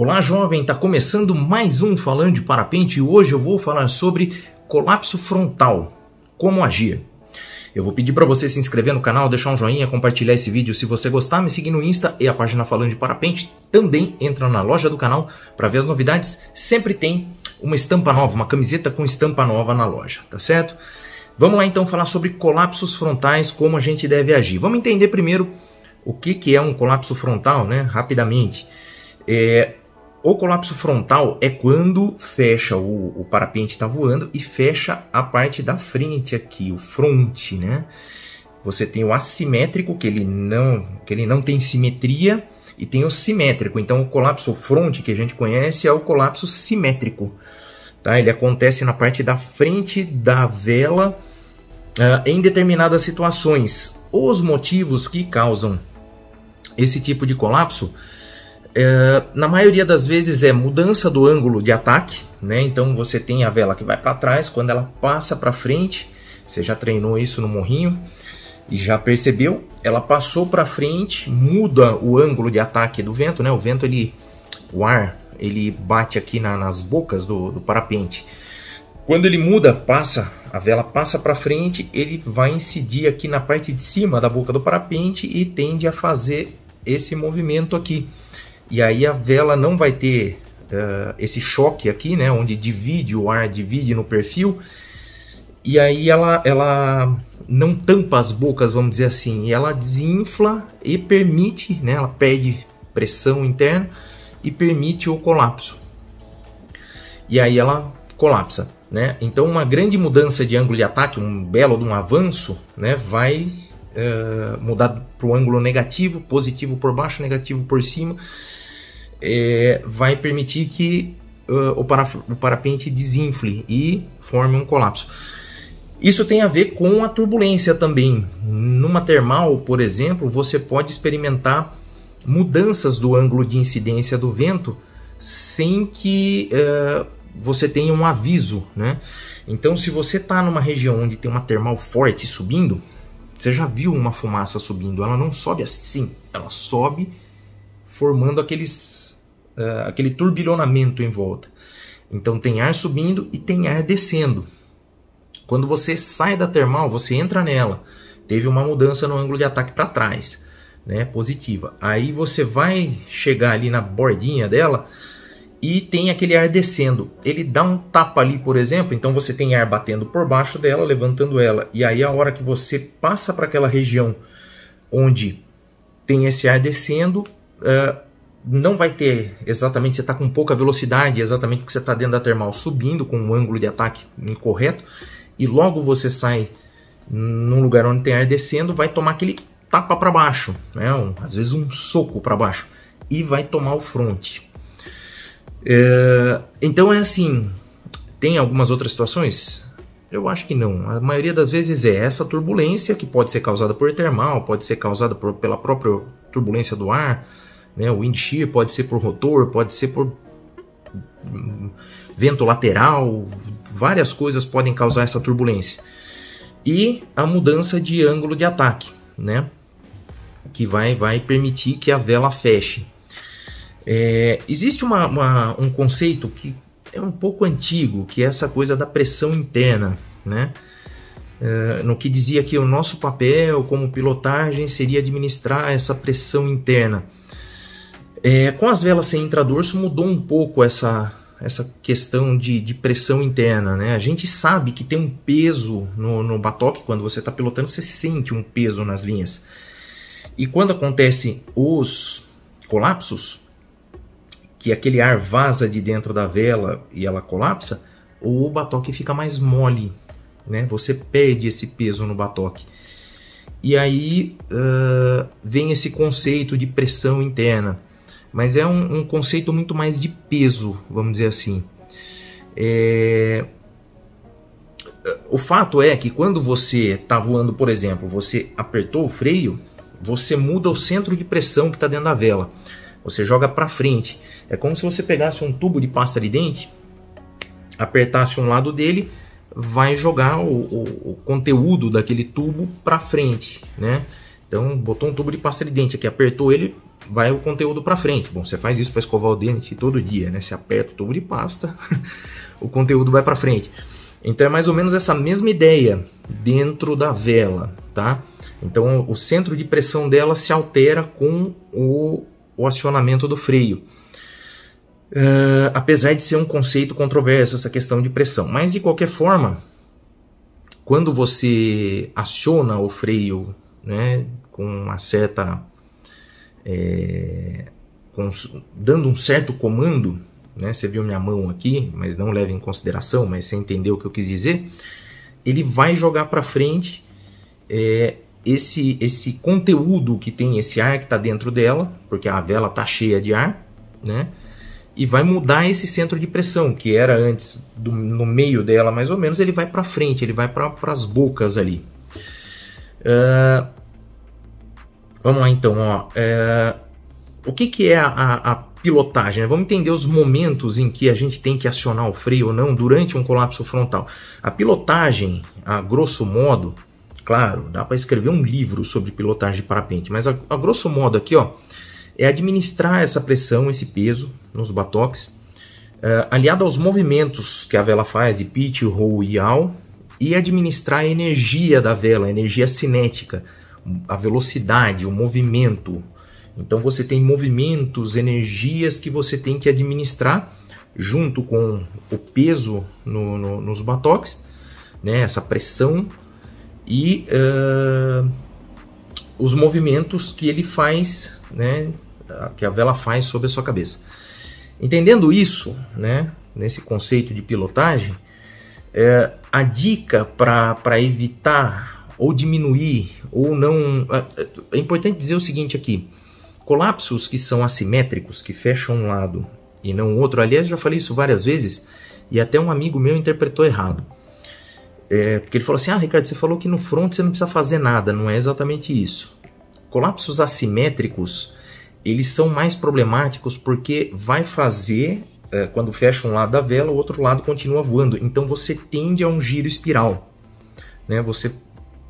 Olá, jovem, está começando mais um falando de parapente e hoje eu vou falar sobre colapso frontal, como agir. Eu vou pedir para você se inscrever no canal, deixar um joinha, compartilhar esse vídeo se você gostar, me seguir no Insta e a página Falando de Parapente. Também entra na loja do canal para ver as novidades. Sempre tem uma estampa nova, uma camiseta com estampa nova na loja, tá certo? Vamos lá então falar sobre colapsos frontais, como a gente deve agir. Vamos entender primeiro o que, que é um colapso frontal, né? Rapidamente. É, o colapso frontal é quando fecha o, o parapente está voando e fecha a parte da frente aqui, o front né? Você tem o assimétrico que ele não que ele não tem simetria e tem o simétrico. Então o colapso front que a gente conhece é o colapso simétrico, tá? Ele acontece na parte da frente da vela uh, em determinadas situações. Os motivos que causam esse tipo de colapso é, na maioria das vezes é mudança do ângulo de ataque, né? Então você tem a vela que vai para trás, quando ela passa para frente, você já treinou isso no morrinho e já percebeu, ela passou para frente, muda o ângulo de ataque do vento, né? O vento ele, o ar, ele bate aqui na, nas bocas do, do parapente. Quando ele muda, passa, a vela passa para frente, ele vai incidir aqui na parte de cima da boca do parapente e tende a fazer esse movimento aqui. E aí a vela não vai ter uh, esse choque aqui, né? Onde divide o ar, divide no perfil. E aí ela, ela não tampa as bocas, vamos dizer assim. Ela desinfla e permite, né? Ela perde pressão interna e permite o colapso. E aí ela colapsa, né? Então uma grande mudança de ângulo de ataque, um belo de um avanço, né? Vai uh, mudar para o ângulo negativo, positivo por baixo, negativo por cima é, vai permitir que uh, o, o parapente desinfle e forme um colapso. Isso tem a ver com a turbulência também. Numa termal, por exemplo, você pode experimentar mudanças do ângulo de incidência do vento sem que uh, você tenha um aviso, né? Então, se você está numa região onde tem uma termal forte subindo, você já viu uma fumaça subindo? Ela não sobe assim, ela sobe formando aqueles uh, aquele turbilhonamento em volta. Então tem ar subindo e tem ar descendo. Quando você sai da termal, você entra nela. Teve uma mudança no ângulo de ataque para trás, né, positiva. Aí você vai chegar ali na bordinha dela e tem aquele ar descendo. Ele dá um tapa ali, por exemplo, então você tem ar batendo por baixo dela, levantando ela. E aí a hora que você passa para aquela região onde tem esse ar descendo, eh, não vai ter exatamente, você está com pouca velocidade, exatamente porque você está dentro da termal subindo com um ângulo de ataque incorreto, e logo você sai num lugar onde tem ar descendo, vai tomar aquele tapa para baixo, né? Um, às vezes um soco para baixo, e vai tomar o fronte. É, então é assim, tem algumas outras situações? Eu acho que não. A maioria das vezes é essa turbulência que pode ser causada por termal, pode ser causada por, pela própria turbulência do ar, né? O shear pode ser por rotor, pode ser por vento lateral, várias coisas podem causar essa turbulência. E a mudança de ângulo de ataque, né? Que vai, vai permitir que a vela feche. É, existe uma, uma, um conceito que é um pouco antigo, que é essa coisa da pressão interna, né? É, no que dizia que o nosso papel como pilotagem seria administrar essa pressão interna. É, com as velas sem isso mudou um pouco essa, essa questão de, de, pressão interna. Né? A gente sabe que tem um peso no, no batoque, quando você está pilotando, você sente um peso nas linhas. E quando acontecem os colapsos, que aquele ar vaza de dentro da vela e ela colapsa, o batoque fica mais mole. Né? Você perde esse peso no batoque. E aí uh, vem esse conceito de pressão interna mas é um, um conceito muito mais de peso, vamos dizer assim. É... O fato é que quando você está voando, por exemplo, você apertou o freio, você muda o centro de pressão que está dentro da vela. Você joga para frente. É como se você pegasse um tubo de pasta de dente, apertasse um lado dele, vai jogar o, o, o conteúdo daquele tubo para frente, né? Então, botou um tubo de pasta de dente aqui, apertou ele, vai o conteúdo para frente. Bom, você faz isso para escovar o dente todo dia, né? Você aperta o tubo de pasta, o conteúdo vai para frente. Então é mais ou menos essa mesma ideia dentro da vela, tá? Então o centro de pressão dela se altera com o, o acionamento do freio. Uh, apesar de ser um conceito controverso essa questão de pressão, mas de qualquer forma, quando você aciona o freio né, com uma certa é, com, dando um certo comando, né? Você viu minha mão aqui, mas não leve em consideração, mas você entendeu o que eu quis dizer. Ele vai jogar para frente é, esse esse conteúdo que tem esse ar que está dentro dela, porque a vela está cheia de ar, né? E vai mudar esse centro de pressão que era antes do, no meio dela mais ou menos. Ele vai para frente, ele vai para as bocas ali. Uh, Vamos lá então, ó. É... O que, que é a, a, a pilotagem? Né? Vamos entender os momentos em que a gente tem que acionar o freio ou não durante um colapso frontal. A pilotagem, a grosso modo, claro, dá para escrever um livro sobre pilotagem de parapente, mas a, a grosso modo aqui, ó, é administrar essa pressão, esse peso nos batoques, uh, é, aliado aos movimentos que a vela faz de pitch, roll e yaw, e administrar a energia da vela, a energia cinética a velocidade, o movimento. Então você tem movimentos, energias que você tem que administrar junto com o peso no, no, nos batoques, né? essa pressão e uh, os movimentos que ele faz, né? que a vela faz sobre a sua cabeça. Entendendo isso, né? nesse conceito de pilotagem, eh, a dica para evitar ou diminuir, ou não. É, é, é importante dizer o seguinte aqui: colapsos que são assimétricos, que fecham um lado e não o outro, aliás, já falei isso várias vezes e até um amigo meu interpretou errado. É, porque ele falou assim: Ah, Ricardo, você falou que no front você não precisa fazer nada, não é exatamente isso. Colapsos assimétricos eles são mais problemáticos porque vai fazer é, quando fecha um lado da vela, o outro lado continua voando. Então você tende a um giro espiral. Né? Você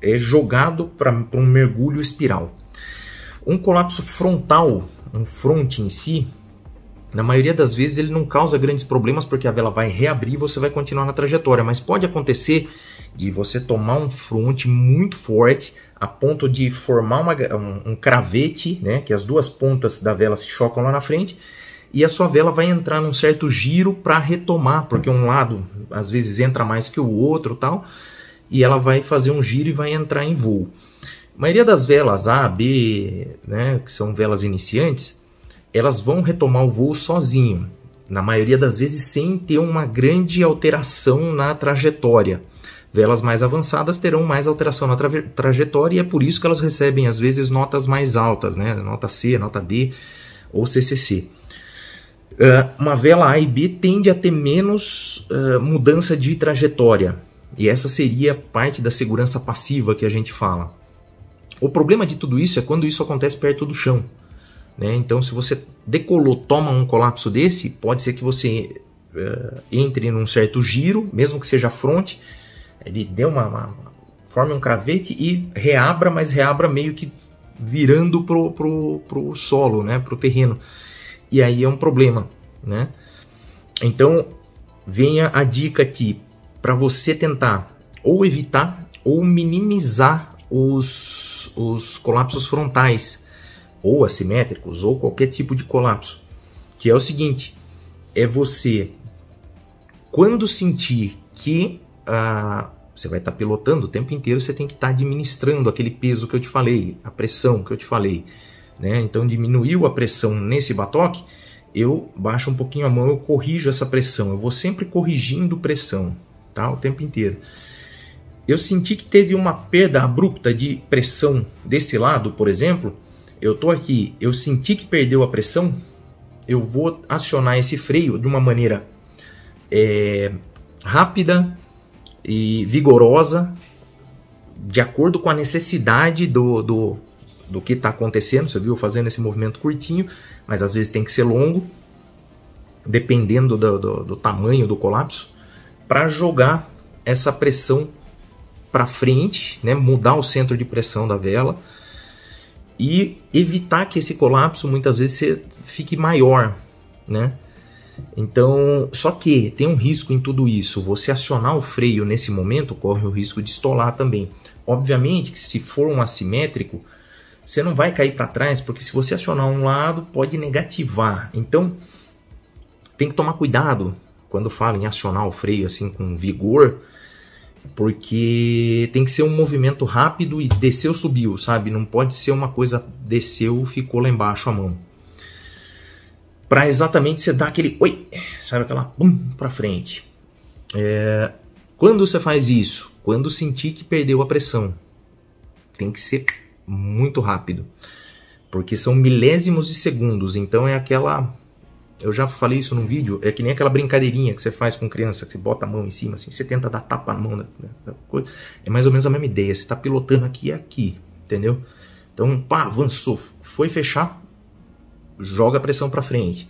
é jogado para um mergulho espiral. Um colapso frontal, um front em si, na maioria das vezes ele não causa grandes problemas porque a vela vai reabrir e você vai continuar na trajetória, mas pode acontecer de você tomar um front muito forte a ponto de formar uma, um, um cravete, né, que as duas pontas da vela se chocam lá na frente e a sua vela vai entrar num certo giro para retomar, porque um lado às vezes entra mais que o outro, tal e ela vai fazer um giro e vai entrar em voo. A maioria das velas A, B, né, que são velas iniciantes, elas vão retomar o voo sozinho, na maioria das vezes sem ter uma grande alteração na trajetória. Velas mais avançadas terão mais alteração na tra trajetória e é por isso que elas recebem às vezes notas mais altas, né? Nota C, nota D ou CCC. Uh, eh, uma vela A e B tende a ter menos uh, mudança de trajetória, e essa seria parte da segurança passiva que a gente fala. O problema de tudo isso é quando isso acontece perto do chão. Né? Então, se você decolou, toma um colapso desse, pode ser que você uh, entre num certo giro, mesmo que seja fronte, ele dê uma, uma forme um cravete e reabra, mas reabra meio que virando pro, pro, pro solo, né? pro terreno. E aí é um problema. Né? Então, venha a dica aqui para você tentar ou evitar ou minimizar os, os colapsos frontais, ou assimétricos, ou qualquer tipo de colapso. Que é o seguinte: é você, quando sentir que ah, você vai estar tá pilotando o tempo inteiro, você tem que estar tá administrando aquele peso que eu te falei, a pressão que eu te falei. Né? Então, diminuiu a pressão nesse batoque, eu baixo um pouquinho a mão, eu corrijo essa pressão. Eu vou sempre corrigindo pressão tá? O tempo inteiro. Eu senti que teve uma perda abrupta de pressão desse lado, por exemplo. Eu tô aqui, eu senti que perdeu a pressão. Eu vou acionar esse freio de uma maneira é, rápida e vigorosa, de acordo com a necessidade do, do, do que está acontecendo. Você viu fazendo esse movimento curtinho, mas às vezes tem que ser longo, dependendo do, do, do tamanho do colapso para jogar essa pressão para frente, né, mudar o centro de pressão da vela e evitar que esse colapso muitas vezes fique maior, né? Então, só que tem um risco em tudo isso. Você acionar o freio nesse momento corre o risco de estolar também. Obviamente que se for um assimétrico, você não vai cair para trás, porque se você acionar um lado, pode negativar. Então, tem que tomar cuidado quando falo em acionar o freio assim com vigor, porque tem que ser um movimento rápido e desceu, subiu, sabe? Não pode ser uma coisa desceu, ficou lá embaixo a mão. Para exatamente você dar aquele oi, sabe aquela pum para frente. É... quando você faz isso? Quando sentir que perdeu a pressão. Tem que ser muito rápido. Porque são milésimos de segundos, então é aquela eu já falei isso num vídeo, é que nem aquela brincadeirinha que você faz com criança, que você bota a mão em cima, assim, você tenta dar tapa na mão É mais ou menos a mesma ideia, você está pilotando aqui e aqui, entendeu? Então, pá, avançou, foi fechar, joga a pressão para frente.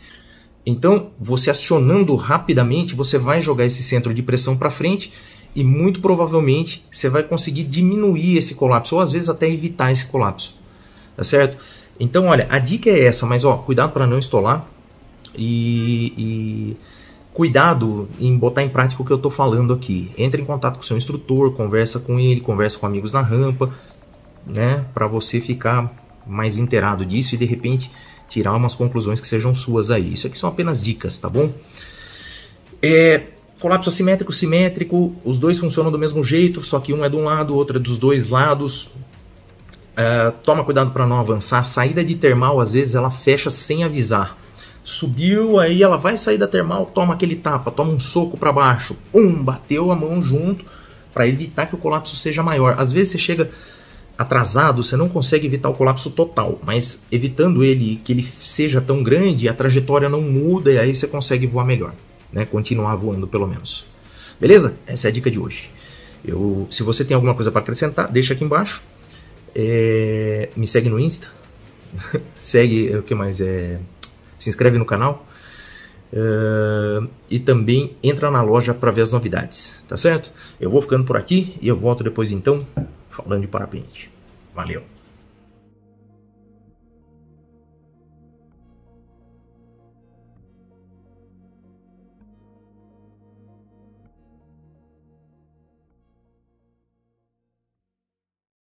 Então, você acionando rapidamente, você vai jogar esse centro de pressão para frente e muito provavelmente você vai conseguir diminuir esse colapso ou às vezes até evitar esse colapso, tá certo? Então, olha, a dica é essa, mas ó, cuidado para não estolar, e, e cuidado em botar em prática o que eu estou falando aqui. Entre em contato com seu instrutor, conversa com ele, conversa com amigos na rampa, né, para você ficar mais inteirado disso e de repente tirar umas conclusões que sejam suas aí. Isso aqui são apenas dicas, tá bom? É, colapso assimétrico, simétrico, os dois funcionam do mesmo jeito, só que um é de um lado, o outro é dos dois lados. É, toma cuidado para não avançar. A saída de termal, às vezes, ela fecha sem avisar subiu, aí ela vai sair da termal, toma aquele tapa, toma um soco para baixo, um bateu a mão junto para evitar que o colapso seja maior. Às vezes você chega atrasado, você não consegue evitar o colapso total, mas evitando ele que ele seja tão grande, a trajetória não muda e aí você consegue voar melhor, né? Continuar voando pelo menos. Beleza? Essa é a dica de hoje. Eu, se você tem alguma coisa para acrescentar, deixa aqui embaixo. É, me segue no Insta. segue é, o que mais é se inscreve no canal uh, e também entra na loja para ver as novidades, tá certo? Eu vou ficando por aqui e eu volto depois então falando de parapente. Valeu!